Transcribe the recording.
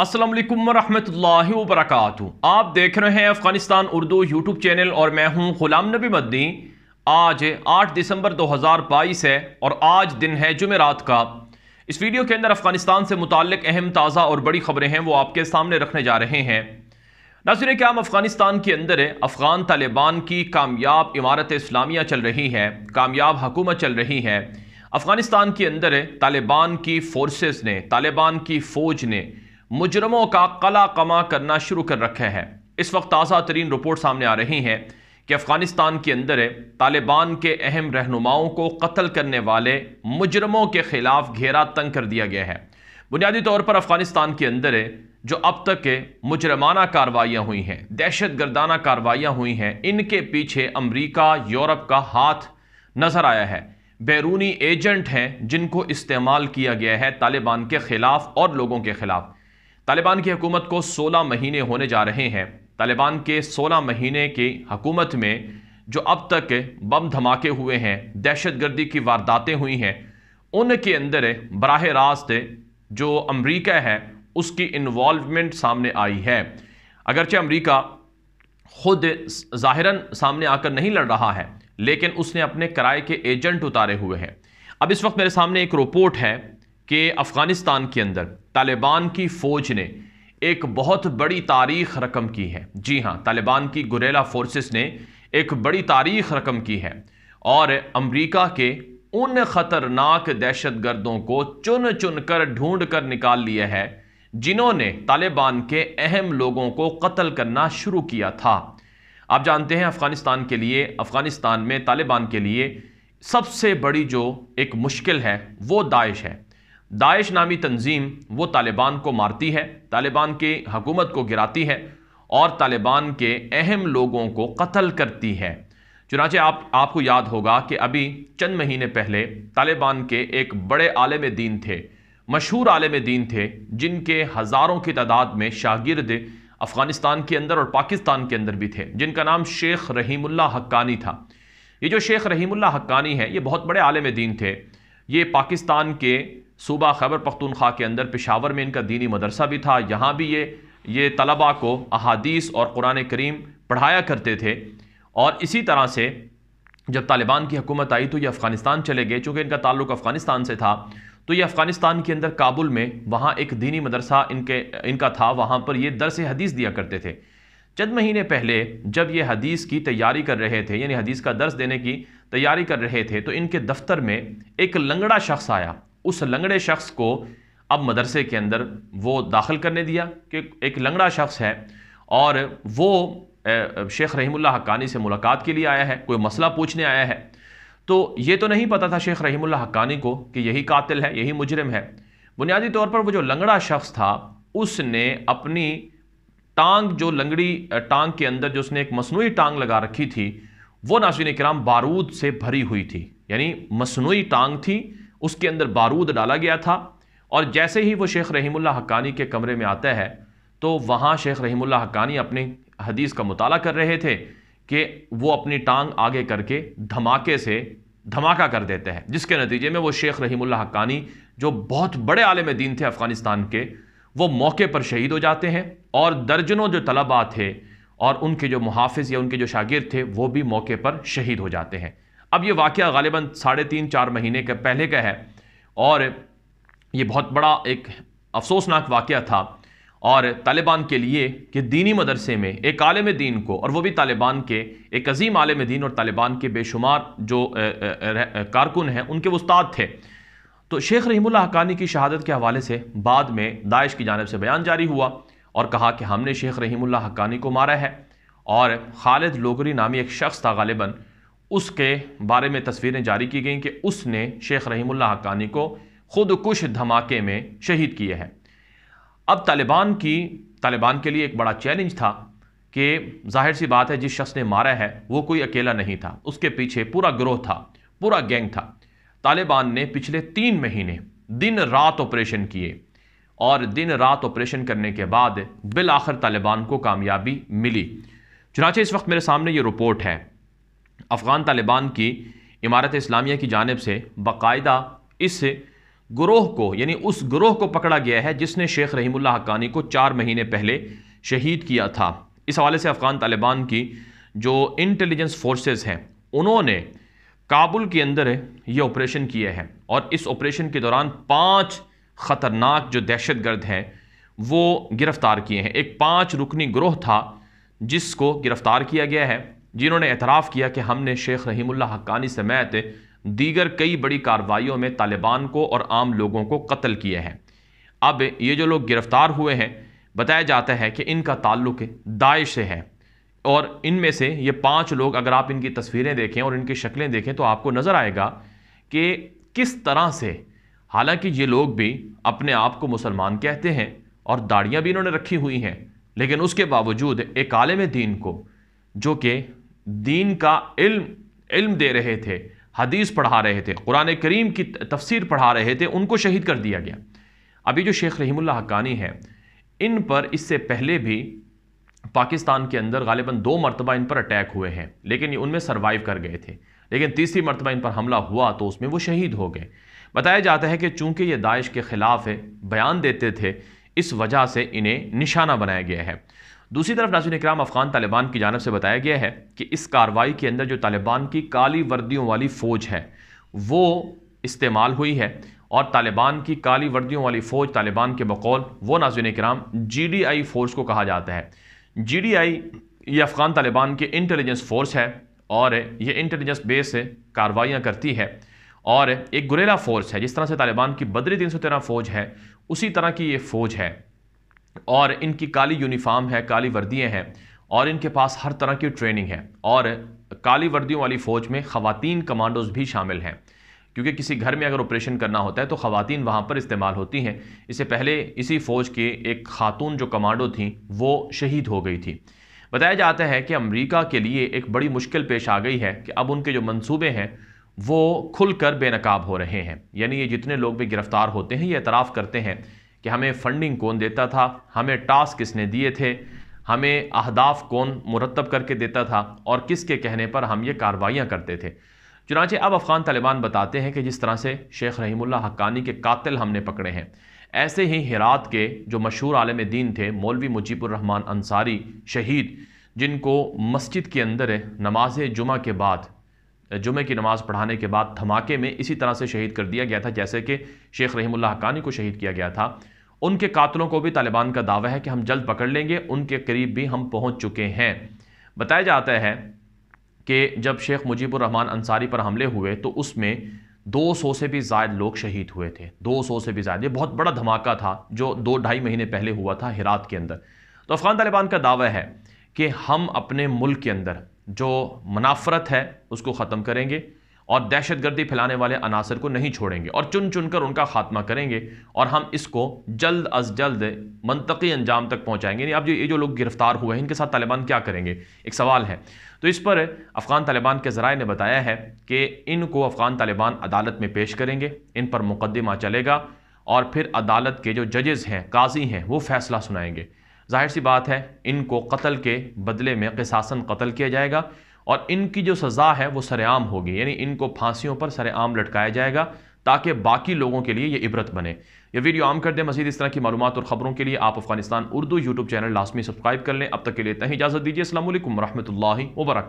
असलम वरहमल वरक आप देख रहे हैं अफगानिस्तान उर्दू यूट्यूब चैनल और मैं हूं गुलाम नबी मद्दी आज 8 दिसंबर 2022 है और आज दिन है जुमेरात का इस वीडियो के अंदर अफगानिस्तान से मुतक अहम ताज़ा और बड़ी खबरें हैं वो आपके सामने रखने जा रहे हैं नजर क्या अफगानिस्तान के अंदर अफगान तालिबान की कामयाब इमारत इस्लामिया चल रही है कामयाब हुकूमत चल रही है अफगानिस्तान के अंदर तालिबान की फोर्सेस ने तालिबान की फ़ौज ने मुजरमों का कला कमा करना शुरू कर रखे हैं इस वक्त ताज़ा तरीन रिपोर्ट सामने आ रही हैं कि अफ़गानिस्तान के अंदर तालिबान के अहम रहनुमाओं को कत्ल करने वाले मुजरमों के ख़िलाफ़ घेरा तंग कर दिया गया है बुनियादी तौर पर अफ़गानिस्तान के अंदर जो अब तक के मुजरमाना कार्रवाइयाँ हुई हैं दहशत गर्दाना कार्रवाइयाँ हुई हैं इनके पीछे अमरीका यूरोप का हाथ नज़र आया है बैरूनी एजेंट हैं जिनको इस्तेमाल किया गया है तालिबान के ख़िलाफ़ और लोगों के ख़िलाफ़ तालिबान की हुकूमत को 16 महीने होने जा रहे हैं तालिबान के 16 महीने की हुकूमत में जो अब तक बम धमाके हुए हैं दहशत गर्दी की वारदातें हुई हैं उनके अंदर बरह रास्त जो अमरीका है उसकी इन्वॉलमेंट सामने आई है अगरचे अमरीका खुद ज़ाहिरन सामने आकर नहीं लड़ रहा है लेकिन उसने अपने किराए के एजेंट उतारे हुए हैं अब इस वक्त मेरे सामने एक रिपोर्ट है कि अफ़गानिस्तान के अंदर तालिबान की फ़ौज ने एक बहुत बड़ी तारीख रकम की है जी हाँ तालिबान की गुरेला फोर्सेस ने एक बड़ी तारीख रकम की है और अमरीका के उन ख़तरनाक दहशत गर्दों को चुन चुन कर ढूंढ कर निकाल लिया है जिन्होंने तालिबान के अहम लोगों को कत्ल करना शुरू किया था आप जानते हैं अफ़गानिस्तान के लिए अफ़गानिस्तान में तालिबान के लिए सबसे बड़ी जो एक मुश्किल है वो दाइश है दाइश नामी तंजीम वो तालिबान को मारती है तालिबान की हकूमत को गिराती है और तालिबान के अहम लोगों को कत्ल करती है चुनाचे आप आपको याद होगा कि अभी चंद महीने पहले तालिबान के एक बड़े आलम दीन थे मशहूर आलम दीन थे जिनके हज़ारों की तादाद में शागिर्द अफ़गानिस्तान के अंदर और पाकिस्तान के अंदर भी थे जिनका नाम शेख रहीमुल्ला हक्कानी था ये जो शेख रहीमुल्ला हक्कानी है ये बहुत बड़े आलम दीन थे ये पाकिस्तान के सूबा खैबर पख्तूनख्वा के अंदर पेशावर में इनका दीनी मदरसा भी था यहाँ भी ये ये तलबा को अहादीस और कुरान करीम पढ़ाया करते थे और इसी तरह से जब तालिबान की हुकूमत आई तो ये अफ़गानिस्तान चले गए चूँकि इनका ताल्लुक अफ़गानिस्तान से था तो ये अफ़गानिस्तान के अंदर काबुल में वहाँ एक दीनी मदरसा इनके इनका था वहाँ पर ये दरस हदीस दिया करते थे चंद महीने पहले जब ये हदीस की तैयारी कर रहे थे यानी हदीस का दर्स देने की तैयारी कर रहे थे तो इनके दफ्तर में एक लंगड़ा शख्स आया उस लंगड़े शख्स को अब मदरसे के अंदर वो दाखिल करने दिया कि एक लंगड़ा शख्स है और वो शेख रहीमुल्ला हक्कानी से मुलाकात के लिए आया है कोई मसला पूछने आया है तो ये तो नहीं पता था शेख रहीमुल्ला हक्कानी को कि यही कातिल है यही मुजरम है बुनियादी तौर पर वो जो लंगड़ा शख्स था उसने अपनी टांग जो लंगड़ी टांग के अंदर जो उसने एक मसनू टांग लगा रखी थी वो नासिन कराम बारूद से भरी हुई थी यानी मसनू टांग थी उसके अंदर बारूद डाला गया था और जैसे ही वो शेख रहीमुल्ला हक्कानी के कमरे में आता है तो वहाँ शेख रहीमुल्ला हक्कानी अपने हदीस का मताल कर रहे थे कि वो अपनी टांग आगे करके धमाके से धमाका कर देते हैं जिसके नतीजे में वो शेख रहीमुल्ला हक्कानी जो बहुत बड़े आलम दीन थे अफ़गानिस्तान के वो मौके पर शहीद हो जाते हैं और दर्जनों जो तलबा थे और उनके जो मुहाफ़ या उनके जो शागिर थे वो भी मौके पर शहीद हो जाते हैं अब ये वाक़ गालिबा साढ़े तीन चार महीने के पहले का है और ये बहुत बड़ा एक अफसोसनाक वाक़ था और तालिबान के लिए कि दीनी मदरसे में एक आलम दीन को और वो भी तालिबान के एक अजीम आलम दीन और तालिबान के बेशुमार जो कारकुन हैं उनके उस्ताद थे तो शेख रहीमुल्ला हकानी की शहादत के हवाले से बाद में दाइश की जानब से बयान जारी हुआ और कहा कि हमने शेख रहीमुल्ला हकानी को मारा है और खालिद लोगरी नामी एक शख्स था गालिबा उसके बारे में तस्वीरें जारी की गई कि उसने शेख रहीमुल्ला हक्कानी को खुदकुश धमाके में शहीद किए हैं अब तालिबान की तालिबान के लिए एक बड़ा चैलेंज था कि जाहिर सी बात है जिस शख्स ने मारा है वो कोई अकेला नहीं था उसके पीछे पूरा ग्रोह था पूरा गैंग था तालिबान ने पिछले तीन महीने दिन रात ऑपरेशन किए और दिन रात ऑपरेशन करने के बाद बिल आखिर तालिबान को कामयाबी मिली चुनाचे इस वक्त मेरे सामने ये रिपोर्ट है अफ़गान तालिबान की इमारत इस्लामिया की जानब से बाकायदा इस ग्रोह को यानी उस ग्रोह को पकड़ा गया है जिसने शेख रहीमुल्ला हक्कानी को चार महीने पहले शहीद किया था इस हवाले से अफ़गान तालिबान की जो इंटेलिजेंस फोर्सेस हैं उन्होंने काबुल के अंदर ये ऑपरेशन किए हैं और इस ऑपरेशन के दौरान पाँच ख़तरनाक जो दहशत गर्द हैं वो गिरफ़्तार किए हैं एक पाँच रुकनी ग्रोह था जिसको गिरफ़्तार किया गया है जिन्होंने एतराफ़ किया कि हमने शेख रहीमुल्ला हक्कानी समेत दीगर कई बड़ी कार्रवाइयों में तालिबान को और आम लोगों को कत्ल किए हैं अब ये जो लोग गिरफ़्तार हुए हैं बताया जाता है कि इनका ताल्लुक दाइश से है और इनमें से ये पांच लोग अगर आप इनकी तस्वीरें देखें और इनकी शक्लें देखें तो आपको नज़र आएगा कि किस तरह से हालांकि ये लोग भी अपने आप को मुसलमान कहते हैं और दाढ़ियाँ भी इन्होंने रखी हुई हैं लेकिन उसके बावजूद एक आलम दीन को जो कि दीन का इल्म इल्म दे रहे थे हदीस पढ़ा रहे थे कुरान करीम की तफसीर पढ़ा रहे थे उनको शहीद कर दिया गया अभी जो शेख रहीम हकानी है इन पर इससे पहले भी पाकिस्तान के अंदर गालिबा दो मरतबा इन पर अटैक हुए हैं लेकिन ये उनमें सर्वाइव कर गए थे लेकिन तीसरी मरतबा इन पर हमला हुआ तो उसमें वो शहीद हो गए बताया जाता है कि चूंकि ये दाइश के ख़िलाफ़ है बयान देते थे इस वजह से इन्हें निशाना बनाया गया है दूसरी तरफ नाजिन इक्राम अफगान तालिबान की जानब से बताया गया है कि इस कार्रवाई के अंदर जो तालिबान की काली वर्दियों वाली फ़ौज है वो इस्तेमाल हुई है और तालिबान की काली वर्दियों वाली फ़ौज तालिबान के बकौल वो नाजिन कराम जी डी आई फ़ोर्स को कहा जाता है जी डी आई ये अफ़गान तालिबान के इंटेलिजेंस फ़ोर्स है और ये इंटेलिजेंस बेस कार्रवाइयाँ करती है और एक गुरेला फ़ोर्स है जिस तरह से तालिबान की बदरी तीन सौ तेरह फ़ौज है उसी तरह की ये फ़ौज है और इनकी काली यूनिफाम है काली वर्दियाँ हैं और इनके पास हर तरह की ट्रेनिंग है और काली वर्दियों वाली फ़ौज में ख़वान कमांडोज़ भी शामिल हैं क्योंकि किसी घर में अगर ऑपरेशन करना होता है तो ख़वान वहाँ पर इस्तेमाल होती हैं इससे पहले इसी फ़ौज के एक खातून जो कमांडो थी वो शहीद हो गई थी बताया जाता है कि अमरीका के लिए एक बड़ी मुश्किल पेश आ गई है कि अब उनके जो मनसूबे हैं वो कर बेनकाब हो रहे हैं यानी ये जितने लोग भी गिरफ़्तार होते हैं ये एतराफ़ करते हैं कि हमें फंडिंग कौन देता था हमें टास्क किसने दिए थे हमें अहदाफ कौन मुरतब करके देता था और किसके कहने पर हम ये कार्रवाइयाँ करते थे चुनाचे अब अफ़गान तालिबान बताते हैं कि जिस तरह से शेख रहीमुल्ला हक्कानी के कातिल हमने पकड़े हैं ऐसे ही हिरात के जो मशहूर आलम दीन थे मौलवी मुजीबुररहमान अंसारी शहीद जिनको मस्जिद के अंदर नमाज जुमा के बाद जुमे की नमाज़ पढ़ाने के बाद धमाके में इसी तरह से शहीद कर दिया गया था जैसे कि शेख रहीमुल्ला हकानी को शहीद किया गया था उनके कातलों को भी तालिबान का दावा है कि हम जल्द पकड़ लेंगे उनके करीब भी हम पहुंच चुके हैं बताया जाता है कि जब शेख मुजीबुररहमान अंसारी पर हमले हुए तो उसमें 200 से भी ज़ायद लोग शहीद हुए थे 200 से भी ज़्यादा ये बहुत बड़ा धमाका था जो दो ढाई महीने पहले हुआ था हिरात के अंदर तो अफ़गान तालिबान का दावा है कि हम अपने मुल्क के अंदर जो मुनाफरत है उसको ख़त्म करेंगे और दहशतगर्दी फैलाने वाले अनासर को नहीं छोड़ेंगे और चुन चुन कर उनका खात्मा करेंगे और हम इसको जल्द अज जल्द मनतकी अंजाम तक पहुँचाएंगे अब जो ये जो लोग गिरफ्तार हुए हैं इनके साथ तालिबान क्या करेंगे एक सवाल है तो इस पर अफ़गान तालिबान के ज़राए ने बताया है कि इनको अफ़गान तालिबान अदालत में पेश करेंगे इन पर मुकदमा चलेगा और फिर अदालत के जो जजेज़ हैं काजी हैं वो फ़ैसला सुनाएंगे जाहिर सी बात है इनको कत्ल के बदले में कसासन कत्ल किया जाएगा और इनकी जो सज़ा है वो सरेआम होगी यानी इनको फांसीियों पर सरेआम लटकाया जाएगा ताकि बाकी लोगों के लिए ये इबरत बने ये वीडियो आम कर दें मजीद इस तरह की मालूम और ख़बरों के लिए आप अफगानिस्तान उर्दू यूट्यूब चैनल लाजमी सब्सक्राइब कर लें अब तक के लिए तहीं इजाज़त दीजिए असल वरहमल वर्क